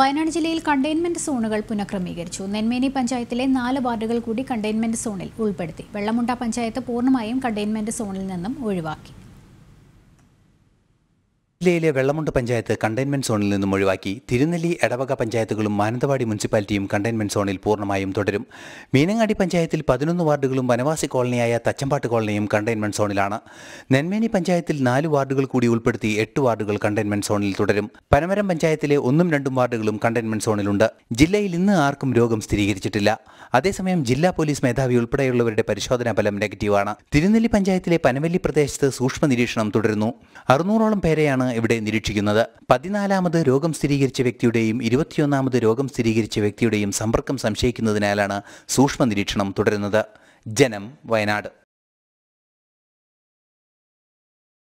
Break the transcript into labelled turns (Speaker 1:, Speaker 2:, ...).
Speaker 1: വയനാട് ജില്ലയിൽ കണ്ടെയ്ൻമെന്റ് സോണുകൾ പുനഃക്രമീകരിച്ചു നെന്മേനി പഞ്ചായത്തിലെ നാല് വാർഡുകൾ കൂടി കണ്ടെയ്ൻമെന്റ് സോണിൽ ഉൾപ്പെടുത്തി വെള്ളമുണ്ട പഞ്ചായത്ത് പൂർണ്ണമായും കണ്ടെയ്ൻമെന്റ് സോണിൽ നിന്നും ഒഴിവാക്കി
Speaker 2: ജില്ലയിലെ വെള്ളമുണ്ട് പഞ്ചായത്ത് കണ്ടെയ്ൻമെന്റ് സോണിൽ നിന്നും ഒഴിവാക്കി തിരുനെല്ലി എടവക പഞ്ചായത്തുകളും മാനന്തവാടി മുനിസിപ്പാലിറ്റിയും കണ്ടെയ്ൻമെന്റ് സോണിൽ പൂർണ്ണമായും തുടരും മീനങ്ങാടി പഞ്ചായത്തിൽ പതിനൊന്ന് വാർഡുകളും വനവാസി കോളനിയായ തച്ചമ്പാട്ട് കോളനിയും കണ്ടെയ്ൻമെന്റ് സോണിലാണ് നെന്മേനി പഞ്ചായത്തിൽ നാല് വാർഡുകൾ കൂടി ഉൾപ്പെടുത്തി എട്ട് വാർഡുകൾ കണ്ടെയ്ൻമെന്റ് സോണിൽ തുടരും പനമരം പഞ്ചായത്തിലെ ഒന്നും രണ്ടും വാർഡുകളും കണ്ടെയ്ൻമെന്റ് സോണിലുണ്ട് ജില്ലയിൽ ഇന്ന് ആർക്കും രോഗം സ്ഥിരീകരിച്ചിട്ടില്ല അതേസമയം ജില്ലാ പോലീസ് മേധാവി ഉൾപ്പെടെയുള്ളവരുടെ പരിശോധനാ ഫലം നെഗറ്റീവാണ് തിരുനെല്ലി പഞ്ചായത്തിലെ പനവല്ലി പ്രദേശത്ത് സൂക്ഷ്മ നിരീക്ഷണം തുടരുന്നു അറുന്നൂറോളം പേരെയാണ് ഇവിടെ നിരീക്ഷിക്കുന്നത് പതിനാലാമത് രോഗം സ്ഥിരീകരിച്ച വ്യക്തിയുടെയും ഇരുപത്തിയൊന്നാമത് രോഗം സ്ഥിരീകരിച്ച വ്യക്തിയുടെയും സമ്പർക്കം സംശയിക്കുന്നതിനാലാണ് സൂക്ഷ്മ നിരീക്ഷണം തുടരുന്നത് ജനം വയനാട്